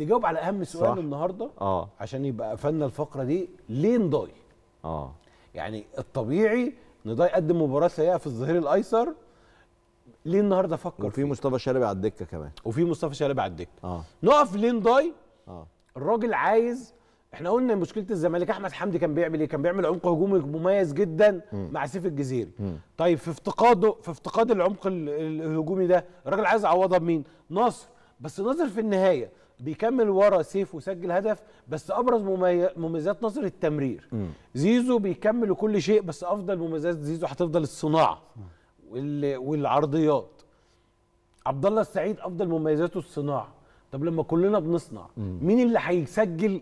نجاوب على اهم سؤال النهارده اه عشان يبقى قفلنا الفقره دي ليه نضاي اه يعني الطبيعي نضاي قدم مباراه سيئه في الظهير الايسر ليه النهارده فكر وفي مصطفى شلبي على الدكه كمان وفي مصطفى شلبي على الدكه اه نقف ليه نضاي اه الراجل عايز احنا قلنا مشكله الزمالك احمد حمدي كان بيعمل ايه كان بيعمل عمق هجومي مميز جدا م. مع سيف الجزيري طيب في افتقاده في افتقاد العمق الهجومي ده الراجل عايز يعوضها بمين ناصر بس ناصر في النهايه بيكمل ورا سيف وسجل هدف بس ابرز مميزات نصر التمرير مم. زيزو بيكمل كل شيء بس افضل مميزات زيزو هتفضل الصناعه والعرضيات عبد الله السعيد افضل مميزاته الصناعه طب لما كلنا بنصنع مم. مين اللي هيسجل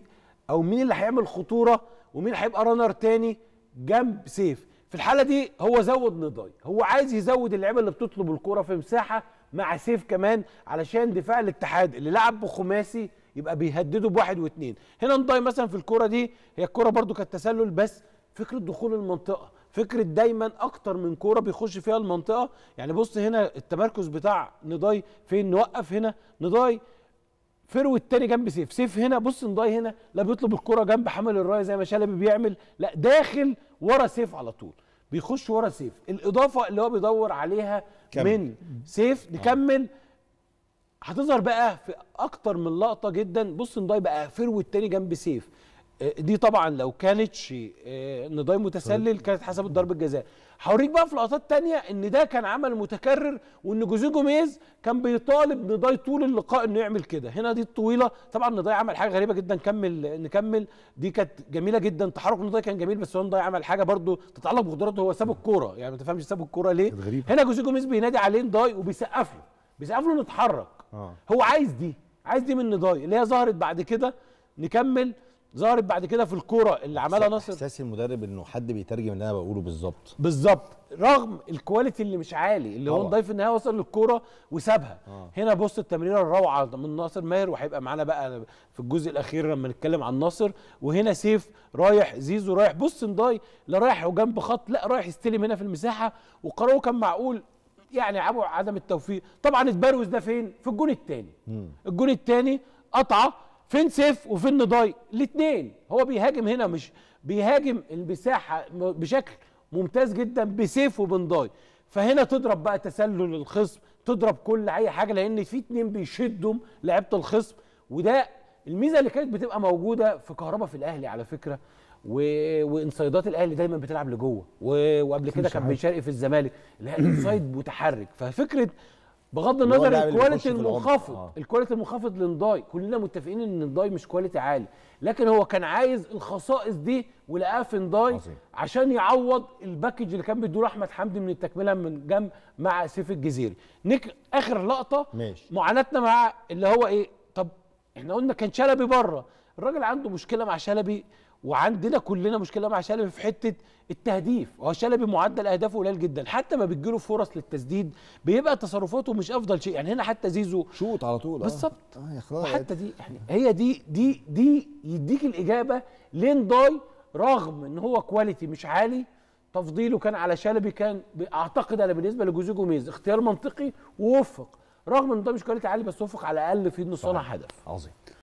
او مين اللي هيعمل خطوره ومين هيبقى رانر تاني جنب سيف في الحاله دي هو زود نضاي هو عايز يزود اللعيبه اللي بتطلب الكوره في مساحه مع سيف كمان علشان دفاع الاتحاد اللي لعب بخماسي يبقى بيهدده بواحد واثنين هنا نضاي مثلا في الكره دي هي الكره برضو كانت تسلل بس فكره دخول المنطقه فكره دايما اكتر من كوره بيخش فيها المنطقه يعني بص هنا التمركز بتاع نضاي فين نوقف هنا نضاي فرو التاني جنب سيف سيف هنا بص نضاي هنا لا بيطلب الكره جنب حامل الرايه زي ما شلبي بيعمل لا داخل ورا سيف على طول بيخش ورا سيف الاضافه اللي هو بيدور عليها كمل. من سيف آه. نكمل هتظهر بقى في اكتر من لقطه جدا بص نضاي بقى فيرو تاني جنب سيف آه، دي طبعا لو كانت شيء آه، نضاي متسلل كانت حسبت ضربه جزاء هوريك بقى في لقطات تانية ان ده كان عمل متكرر وان جوزيه جوميز كان بيطالب نضاي طول اللقاء انه يعمل كده هنا دي الطويله طبعا نضاي عمل حاجه غريبه جدا كمل نكمل دي كانت جميله جدا تحرك نضاي كان جميل بس هو نضاي عمل حاجه برضو تتعلق بقدراته هو ساب الكوره يعني ما تفهمش ساب الكوره ليه غريبة. هنا جوزيه جوميز بينادي عليه نضاي وبيسقف له بيسقف له نتحرك آه. هو عايز دي عايز دي من نضاي اللي هي ظهرت بعد كده نكمل ظهرت بعد كده في الكوره اللي عملها ناصر احساس المدرب انه حد بيترجم اللي انا بقوله بالظبط بالظبط رغم الكواليتي اللي مش عالي اللي هو ضيف النهايه وصل للكوره وسابها آه. هنا بص التمريره الروعه من ناصر ماهر وهيبقى معانا بقى في الجزء الاخير لما نتكلم عن ناصر وهنا سيف رايح زيزو رايح بص نضاي لا رايح وجنب خط لا رايح يستلم هنا في المساحه وقراره كان معقول يعني عدم التوفيق طبعا اتبروز ده فين في الجون الثاني الجون الثاني قطعه فين سيف وفين نضاي الاثنين هو بيهاجم هنا مش بيهاجم المساحه بشكل ممتاز جدا بسيف وبنضاي فهنا تضرب بقى تسلل الخصم تضرب كل اي حاجه لان في اتنين بيشدوا لعيبه الخصم وده الميزه اللي كانت بتبقى موجوده في كهربا في الاهلي على فكره و... وانسايدات الاهلي دايما بتلعب لجوه و... وقبل كده كان بن شرقي في الزمالك الاهلي انسايد متحرك ففكره بغض النظر الكواليتي آه. المنخفض آه. الكواليتي المنخفض لنداي كلنا متفقين ان نداي مش كواليتي عالي لكن هو كان عايز الخصائص دي ولقاها في نداي عشان يعوض الباكج اللي كان بيدوله احمد حمدي من التكمله من جنب مع سيف الجزيري نك اخر لقطه ماشي. معاناتنا مع اللي هو ايه طب احنا قلنا كان شلبي بره الراجل عنده مشكله مع شلبي وعندنا كلنا مشكله مع شلبي في حته التهديف هو شلبي معدل اهدافه قليل جدا حتى ما بتجيله فرص للتسديد بيبقى تصرفاته مش افضل شيء يعني هنا حتى زيزو شوط على طول آه. بالظبط آه. حتى دي يعني هي دي دي دي يديك الاجابه لين ضاي رغم ان هو كواليتي مش عالي تفضيله كان على شلبي كان اعتقد انا بالنسبه لجوزيه جوميز اختيار منطقي ووفق رغم ان ده مش كواليتي عالي بس وفق على الاقل في انه صنع هدف عظيم